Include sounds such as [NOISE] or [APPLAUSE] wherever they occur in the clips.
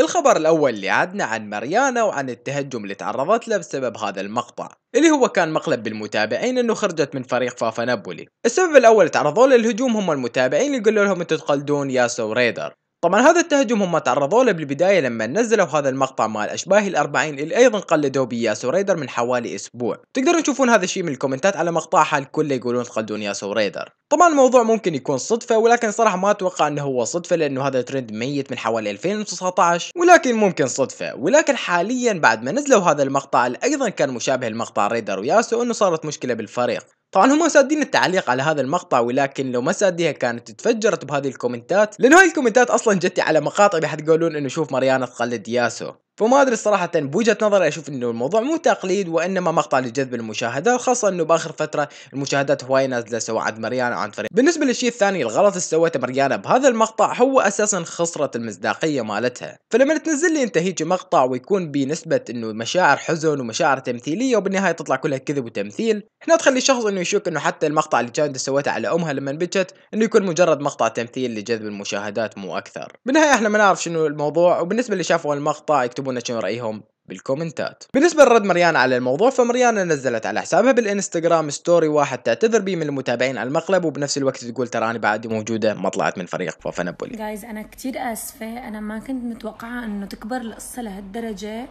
الخبر الأول اللي عدنا عن ماريانا وعن التهجم اللي تعرضت له بسبب هذا المقطع اللي هو كان مقلب بالمتابعين انه خرجت من فريق فافا نابولي السبب الاول تعرضوا للهجوم هم المتابعين اللي قالوا لهم انتم تقلدون ياسو ريدر طبعا هذا التهجم هم تعرضوا له بالبدايه لما نزلوا هذا المقطع مع الاشباه الاربعين اللي ايضا قلدوا بياسو ريدر من حوالي اسبوع تقدرون تشوفون هذا الشيء من الكومنتات على مقطعها الكل يقولون تقلدون ياسو ريدر طبعا الموضوع ممكن يكون صدفه ولكن صراحه ما اتوقع انه هو صدفه لانه هذا ترند ميت من حوالي 2019 ولكن ممكن صدفه ولكن حاليا بعد ما نزلوا هذا المقطع اللي ايضا كان مشابه لمقطع ريدر وياسو انه صارت مشكله بالفريق طبعا هم سادين التعليق على هذا المقطع ولكن لو ما ساديها كانت تفجرت بهذه الكومنتات لانه هاي الكومنتات اصلا جتي على مقاطع بحد يقولون انه شوف مريانا تقلد ياسو فما ادري صراحة بوجهة نظري اشوف انه الموضوع مو تقليد وانما مقطع لجذب المشاهدة وخاصة انه باخر فترة المشاهدات هواي نازلة سواء عند مريانا او عند فريق بالنسبة للشيء الثاني الغلط اللي سويته مريانا بهذا المقطع هو اساسا خسرت المصداقية مالتها فلما تنزل لي انت هيجي مقطع ويكون بنسبة انه مشاعر حزن ومشاعر تمثيلية وبالنهاية تطلع كلها كذب وتمثيل هنا تخلي الشخص انه يشك انه حتى المقطع اللي كانت سويته على امها لما بكت انه يكون مجرد مقطع تمثيل لجذب المشاهدات مو اكثر بالنهاية احنا ما نعرف شنو الموضوع وبالنسبة اللي شافوا المقطع لنا شنو رايهم بالكومنتات بالنسبة لرد مريان على الموضوع فمريانا نزلت على حسابها بالانستغرام ستوري واحد تعتذر بيه من المتابعين على المقلب وبنفس الوقت تقول تراني بعد موجودة ما طلعت من فريق فوفا نابولي جايز انا كتير اسفة انا ما كنت متوقعة انه تكبر القصة لهالدرجة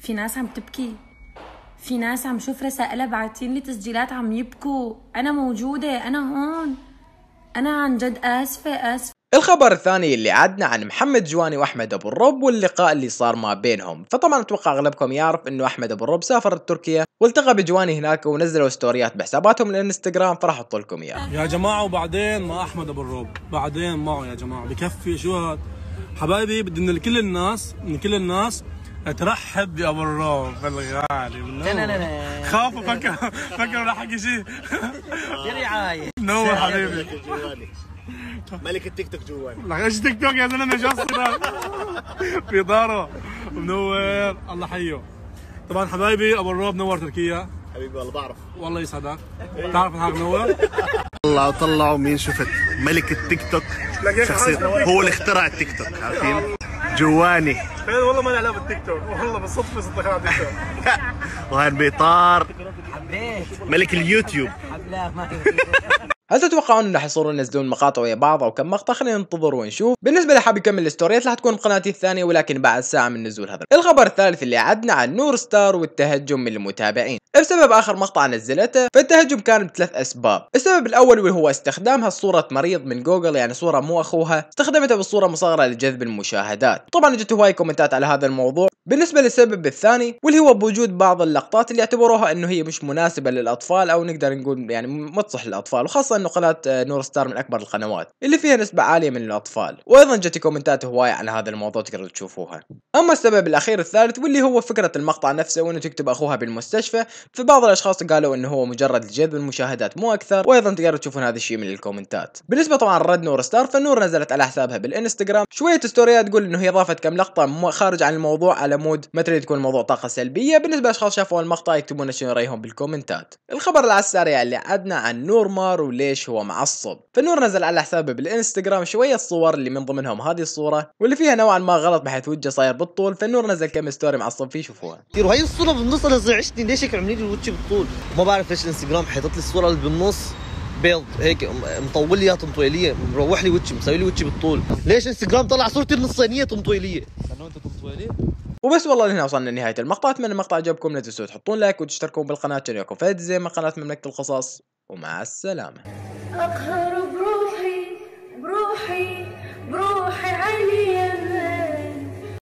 في ناس عم تبكي في ناس عم شوف رسائلها باعتين لي تسجيلات عم يبكوا انا موجودة انا هون انا عن جد اسفة اسفة الخبر الثاني اللي عدنا عن محمد جواني واحمد ابو الرب واللقاء اللي صار ما بينهم فطبعا اتوقع اغلبكم يعرف انه احمد ابو الرب سافر تركيا والتقى بجواني هناك ونزلوا ستوريات بحساباتهم الانستغرام فراح احط لكم اياها يا جماعه وبعدين ما احمد ابو الرب بعدين معه يا جماعه بكفي شو هاد حبايبي بدي من كل الناس من كل الناس ترحب يا ابو الروف الغالي بالنور خاف فكر فكر راح حكي شيء يا رعايه نور حبيبي ملك التيك توك جوالي ايش تيك توك يا زلمه شو في داره منور الله حيه طبعا حبايبي ابو الروب نور تركيا حبيبي والله بعرف والله يسعدك بتعرف حالك نور طلعوا طلعوا مين شفت ملك التيك توك شخصية هو اللي اخترع التيك توك عارفين جواني والله ما انا علاقه بالتيك توك والله بالصدفه صدق على التيك توك [LAUGHS] وهان بيطار حبيت ملك اليوتيوب هل تتوقعون انه راح يصيرون ينزلون مقاطع ويا بعض او كم مقطع خلينا ننتظر ونشوف بالنسبه اللي حاب يكمل الستوريات راح تكون قناتي الثانيه ولكن بعد ساعه من نزول هذا الخبر الثالث اللي عدنا عن نور ستار والتهجم من المتابعين بسبب اخر مقطع نزلته فالتهجم كان بثلاث اسباب السبب الاول واللي هو استخدامها صوره مريض من جوجل يعني صوره مو اخوها استخدمتها بالصوره مصغره لجذب المشاهدات طبعا اجت هواي كومنتات على هذا الموضوع بالنسبة للسبب الثاني واللي هو بوجود بعض اللقطات اللي اعتبروها انه هي مش مناسبة للاطفال او نقدر نقول يعني ما للاطفال وخاصة انه قناة آه، نور ستار من اكبر القنوات اللي فيها نسبة عالية من الاطفال وايضا جت كومنتات هواية عن هذا الموضوع تقدروا تشوفوها اما السبب الاخير الثالث واللي هو فكرة المقطع نفسه وانه تكتب اخوها بالمستشفى فبعض الاشخاص قالوا انه هو مجرد لجذب المشاهدات مو اكثر وايضا تقدروا تشوفون هذا الشيء من الكومنتات بالنسبة طبعا رد نور ستار فنور نزلت على حسابها بالانستغرام شوية ستوريات تقول انه هي ضافت كم لقطة خارج عن الموضوع على مود ما تريد يكون الموضوع طاقه سلبيه بالنسبه لاشخاص شافوا المقطع يكتبون شنو رايهم بالكومنتات الخبر على السريع اللي عندنا عن نور مار وليش هو معصب فنور نزل على حسابه بالانستغرام شويه صور اللي من ضمنهم هذه الصوره واللي فيها نوعا ما غلط بحيث وجهه صاير بالطول فنور نزل كم ستوري معصب فيه شوفوها ديروا هاي الصوره بالنص انا زعجتني ليش هيك عاملين لي وجهي بالطول ما بعرف ليش الانستغرام حيطت لي الصوره اللي بالنص بيض هيك مطول لي طنطويليه مروح لي وجهي مسوي لي وجهي بالطول ليش انستغرام طلع صورتي النصينيه طنطويليه انت طنطويليه وبس والله لهنا وصلنا لنهايه المقطع اتمنى المقطع عجبكم لا تنسوا تحطون لايك وتشتركون بالقناه عشان يكون فايد زي من قناه مملكه القصص ومع السلامه اقهر بروحي بروحي بروحي عليا